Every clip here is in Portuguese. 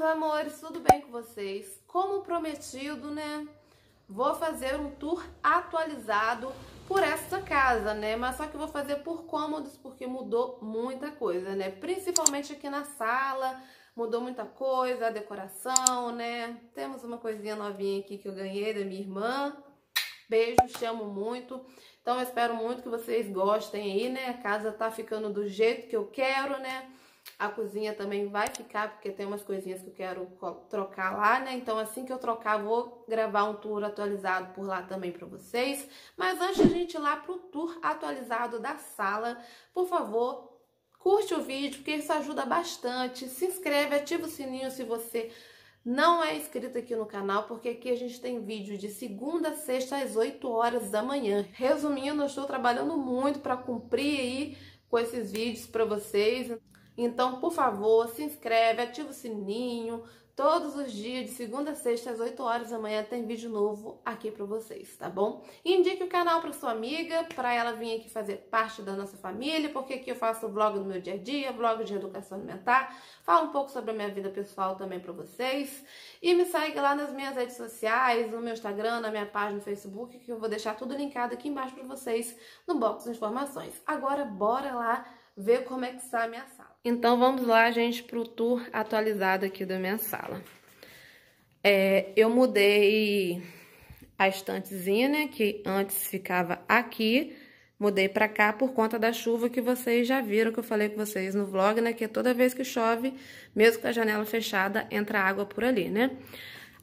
meus amores, tudo bem com vocês? Como prometido, né? Vou fazer um tour atualizado por essa casa, né? Mas só que vou fazer por cômodos, porque mudou muita coisa, né? Principalmente aqui na sala, mudou muita coisa, a decoração, né? Temos uma coisinha novinha aqui que eu ganhei da minha irmã. Beijo, te amo muito. Então, eu espero muito que vocês gostem aí, né? A casa tá ficando do jeito que eu quero, né? A cozinha também vai ficar, porque tem umas coisinhas que eu quero trocar lá, né? Então assim que eu trocar, vou gravar um tour atualizado por lá também para vocês. Mas antes de a gente ir lá pro tour atualizado da sala, por favor, curte o vídeo, porque isso ajuda bastante. Se inscreve, ativa o sininho se você não é inscrito aqui no canal, porque aqui a gente tem vídeo de segunda a sexta às 8 horas da manhã. Resumindo, eu estou trabalhando muito para cumprir aí com esses vídeos para vocês. Então, por favor, se inscreve, ativa o sininho. Todos os dias, de segunda a sexta, às 8 horas da manhã, tem vídeo novo aqui para vocês, tá bom? indique o canal para sua amiga, para ela vir aqui fazer parte da nossa família, porque aqui eu faço vlog do meu dia a dia, vlog de educação alimentar, falo um pouco sobre a minha vida pessoal também para vocês. E me segue lá nas minhas redes sociais, no meu Instagram, na minha página no Facebook, que eu vou deixar tudo linkado aqui embaixo para vocês no box de informações. Agora, bora lá ver como é que está a minha sala. Então vamos lá, gente, pro tour atualizado aqui da minha sala. É, eu mudei a estantezinha, né, que antes ficava aqui, mudei pra cá por conta da chuva que vocês já viram, que eu falei com vocês no vlog, né, que toda vez que chove, mesmo com a janela fechada, entra água por ali, né.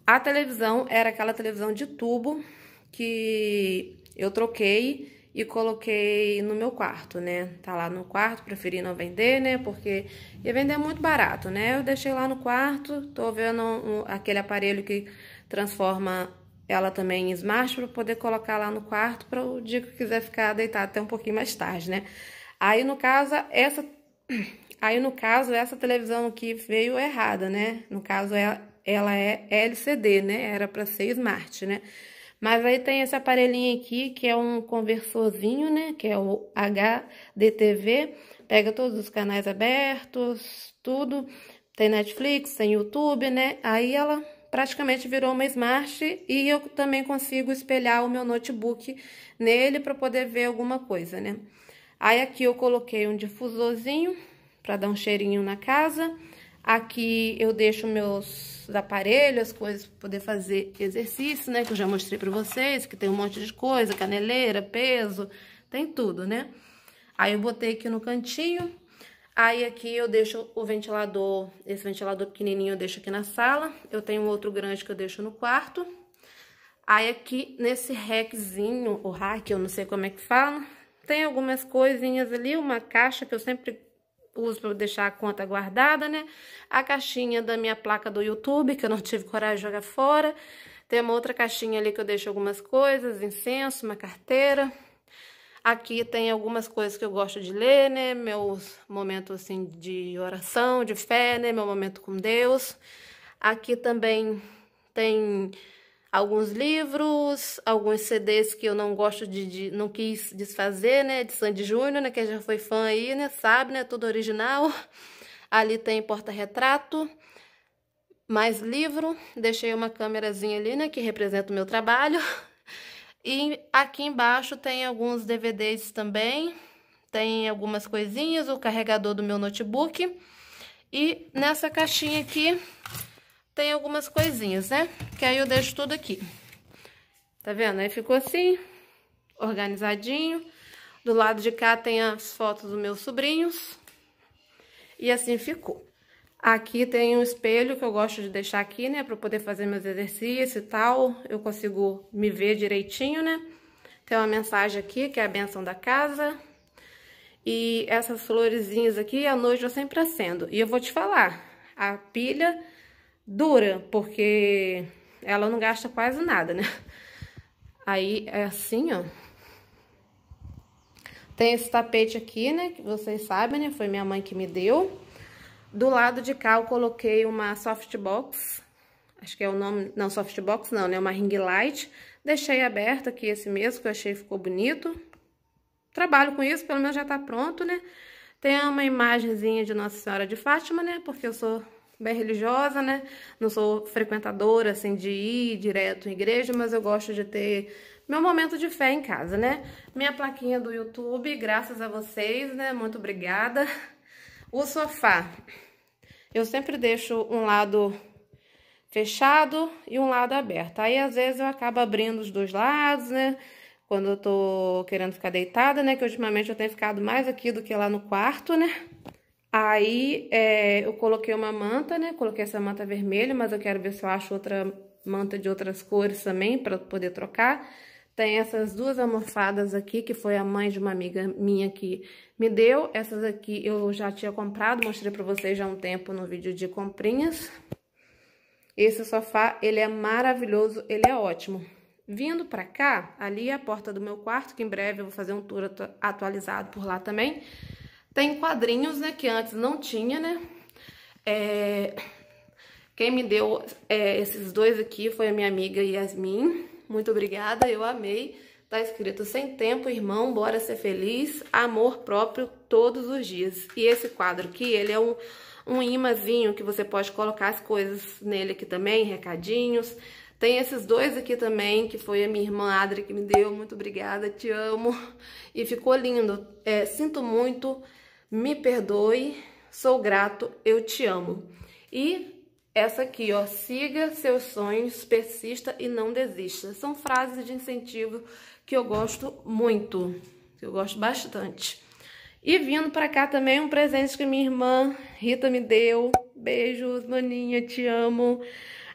A televisão era aquela televisão de tubo que eu troquei e coloquei no meu quarto, né? Tá lá no quarto, preferi não vender, né? Porque ia vender muito barato, né? Eu deixei lá no quarto, tô vendo um, aquele aparelho que transforma ela também em smart para poder colocar lá no quarto para o dia que quiser ficar deitado até um pouquinho mais tarde, né? Aí no caso essa aí no caso essa televisão que veio errada, né? No caso ela, é, ela é LCD, né? Era para ser smart, né? Mas aí tem esse aparelhinho aqui, que é um conversorzinho, né? Que é o HDTV. Pega todos os canais abertos, tudo. Tem Netflix, tem YouTube, né? Aí ela praticamente virou uma Smart e eu também consigo espelhar o meu notebook nele para poder ver alguma coisa, né? Aí aqui eu coloquei um difusorzinho para dar um cheirinho na casa. Aqui eu deixo meus aparelhos, coisas para poder fazer exercício, né? Que eu já mostrei para vocês, que tem um monte de coisa, caneleira, peso, tem tudo, né? Aí eu botei aqui no cantinho. Aí aqui eu deixo o ventilador, esse ventilador pequenininho eu deixo aqui na sala. Eu tenho outro grande que eu deixo no quarto. Aí aqui nesse rackzinho, o rack, eu não sei como é que fala, tem algumas coisinhas ali, uma caixa que eu sempre uso para deixar a conta guardada, né? A caixinha da minha placa do YouTube, que eu não tive coragem de jogar fora. Tem uma outra caixinha ali que eu deixo algumas coisas, incenso, uma carteira. Aqui tem algumas coisas que eu gosto de ler, né? Meus momentos assim de oração, de fé, né? Meu momento com Deus. Aqui também tem alguns livros, alguns CDs que eu não gosto de, de não quis desfazer, né, de Sandy Júnior, né, que já foi fã aí, né, sabe, né, tudo original. Ali tem porta-retrato, mais livro, deixei uma câmerazinha ali, né, que representa o meu trabalho. E aqui embaixo tem alguns DVDs também, tem algumas coisinhas, o carregador do meu notebook. E nessa caixinha aqui tem algumas coisinhas, né? Que aí eu deixo tudo aqui. Tá vendo? Aí ficou assim, organizadinho. Do lado de cá tem as fotos dos meus sobrinhos. E assim ficou. Aqui tem um espelho que eu gosto de deixar aqui, né? Pra poder fazer meus exercícios e tal. Eu consigo me ver direitinho, né? Tem uma mensagem aqui, que é a benção da casa. E essas florezinhas aqui, à noite eu sempre acendo. E eu vou te falar, a pilha dura, porque ela não gasta quase nada, né? Aí é assim, ó. Tem esse tapete aqui, né? Que vocês sabem, né? Foi minha mãe que me deu. Do lado de cá eu coloquei uma softbox. Acho que é o nome... Não, softbox não, né? Uma ring light. Deixei aberta aqui esse mesmo, que eu achei ficou bonito. Trabalho com isso, pelo menos já tá pronto, né? Tem uma imagenzinha de Nossa Senhora de Fátima, né? Porque eu sou bem religiosa, né? Não sou frequentadora, assim, de ir direto em igreja, mas eu gosto de ter meu momento de fé em casa, né? Minha plaquinha do YouTube, graças a vocês, né? Muito obrigada. O sofá. Eu sempre deixo um lado fechado e um lado aberto. Aí, às vezes, eu acabo abrindo os dois lados, né? Quando eu tô querendo ficar deitada, né? Que ultimamente eu tenho ficado mais aqui do que lá no quarto, né? Aí, é, eu coloquei uma manta, né? Coloquei essa manta vermelha, mas eu quero ver se eu acho outra manta de outras cores também para poder trocar. Tem essas duas almofadas aqui, que foi a mãe de uma amiga minha que me deu. Essas aqui eu já tinha comprado, mostrei para vocês já há um tempo no vídeo de comprinhas. Esse sofá, ele é maravilhoso, ele é ótimo. Vindo para cá, ali é a porta do meu quarto, que em breve eu vou fazer um tour atualizado por lá também. Tem quadrinhos, né, que antes não tinha, né? É... Quem me deu é, esses dois aqui foi a minha amiga Yasmin. Muito obrigada, eu amei. Tá escrito Sem Tempo, Irmão, Bora Ser Feliz, Amor Próprio Todos os Dias. E esse quadro aqui, ele é um, um imazinho que você pode colocar as coisas nele aqui também, recadinhos. Tem esses dois aqui também, que foi a minha irmã Adri que me deu. Muito obrigada, te amo. E ficou lindo. É, sinto muito me perdoe, sou grato, eu te amo. E essa aqui, ó, siga seus sonhos, persista e não desista. São frases de incentivo que eu gosto muito, que eu gosto bastante. E vindo para cá também um presente que minha irmã Rita me deu. Beijos, maninha, te amo.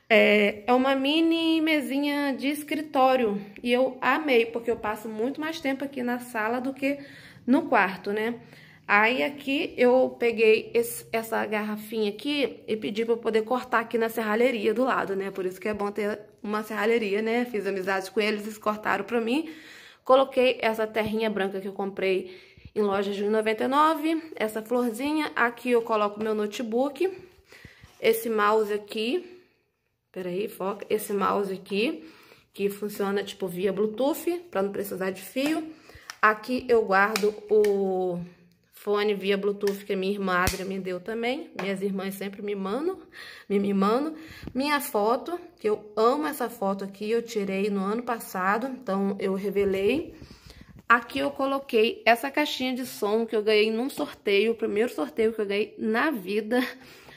É, é uma mini mesinha de escritório e eu amei, porque eu passo muito mais tempo aqui na sala do que no quarto, né? Aí aqui eu peguei esse, essa garrafinha aqui e pedi para poder cortar aqui na serralheria do lado, né? Por isso que é bom ter uma serralheria, né? Fiz amizade com eles, eles cortaram para mim. Coloquei essa terrinha branca que eu comprei em loja de 99, essa florzinha. Aqui eu coloco meu notebook, esse mouse aqui. Peraí, foca. Esse mouse aqui, que funciona tipo via Bluetooth, para não precisar de fio. Aqui eu guardo o fone via Bluetooth que minha irmã Adria me deu também. Minhas irmãs sempre me mandam, me mimando. Minha foto, que eu amo essa foto aqui, eu tirei no ano passado, então eu revelei. Aqui eu coloquei essa caixinha de som que eu ganhei num sorteio, o primeiro sorteio que eu ganhei na vida.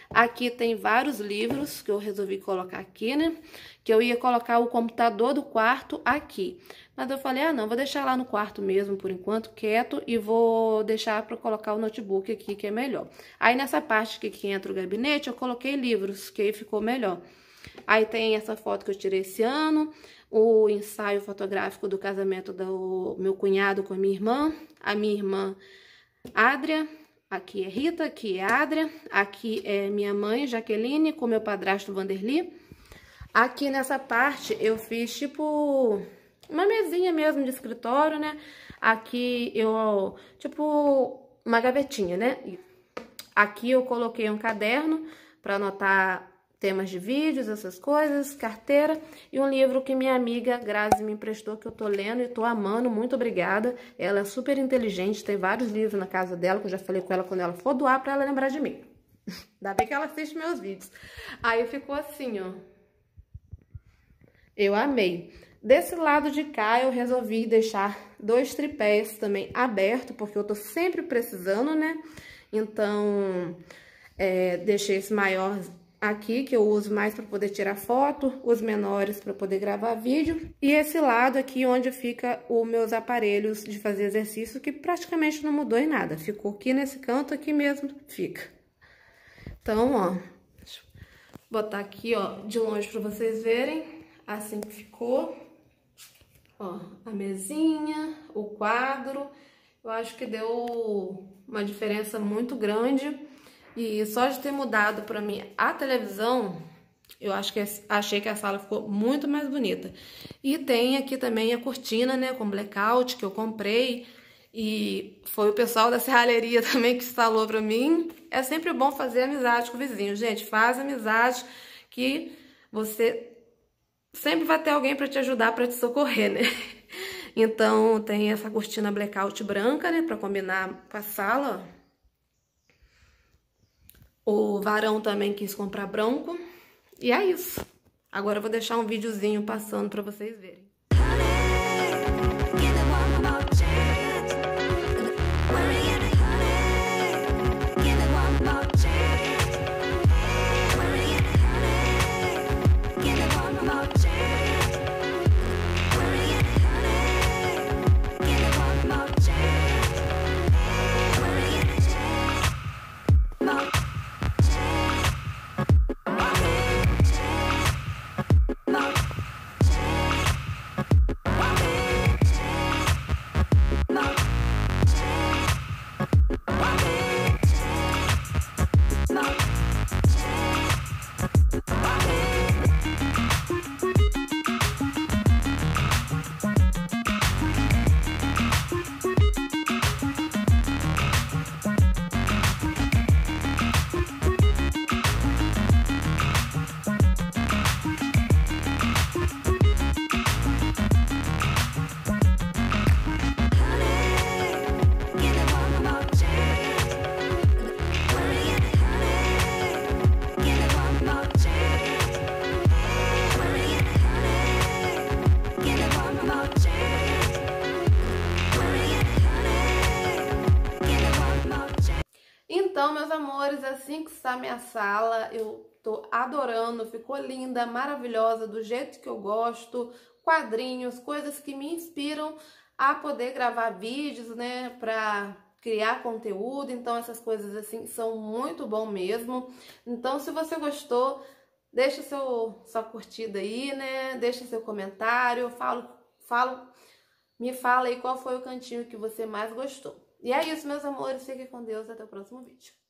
Aqui tem vários livros que eu resolvi colocar aqui, né? Que eu ia colocar o computador do quarto aqui. Mas eu falei, ah, não, vou deixar lá no quarto mesmo, por enquanto, quieto. E vou deixar para colocar o notebook aqui, que é melhor. Aí, nessa parte aqui que entra o gabinete, eu coloquei livros, que aí ficou melhor. Aí tem essa foto que eu tirei esse ano, o ensaio fotográfico do casamento do meu cunhado com a minha irmã, a minha irmã Adria, Aqui é Rita, aqui é Adria, aqui é minha mãe, Jaqueline, com meu padrasto Vanderly. Aqui nessa parte eu fiz tipo uma mesinha mesmo de escritório, né? Aqui eu, tipo, uma gavetinha, né? Aqui eu coloquei um caderno para anotar temas de vídeos, essas coisas, carteira e um livro que minha amiga Grazi me emprestou que eu tô lendo e tô amando, muito obrigada. Ela é super inteligente, tem vários livros na casa dela que eu já falei com ela quando ela for doar para ela lembrar de mim. Ainda bem que ela assiste meus vídeos. Aí ficou assim, ó. Eu amei. Desse lado de cá, eu resolvi deixar dois tripés também aberto, porque eu tô sempre precisando, né? Então, é, deixei esse maior aqui, que eu uso mais para poder tirar foto, os menores para poder gravar vídeo, e esse lado aqui onde fica os meus aparelhos de fazer exercício, que praticamente não mudou em nada, ficou aqui nesse canto, aqui mesmo fica. Então, ó, deixa eu botar aqui, ó, de longe para vocês verem, assim que ficou, ó, a mesinha, o quadro, eu acho que deu uma diferença muito grande, e só de ter mudado para mim a televisão, eu acho que é, achei que a sala ficou muito mais bonita. E tem aqui também a cortina, né, com blackout que eu comprei. E foi o pessoal da serralheria também que instalou para mim. É sempre bom fazer amizade com o vizinho, gente. Faz amizade que você sempre vai ter alguém para te ajudar, para te socorrer, né? Então tem essa cortina blackout branca, né, para combinar com a sala. O varão também quis comprar branco. E é isso. Agora eu vou deixar um videozinho passando para vocês verem. amores, assim que está minha sala, eu tô adorando, ficou linda, maravilhosa, do jeito que eu gosto, quadrinhos, coisas que me inspiram a poder gravar vídeos, né, pra criar conteúdo, então essas coisas assim são muito bom mesmo. Então se você gostou, deixa seu sua curtida aí, né? Deixa seu comentário, falo falo me fala aí qual foi o cantinho que você mais gostou. E é isso, meus amores, fique com Deus até o próximo vídeo.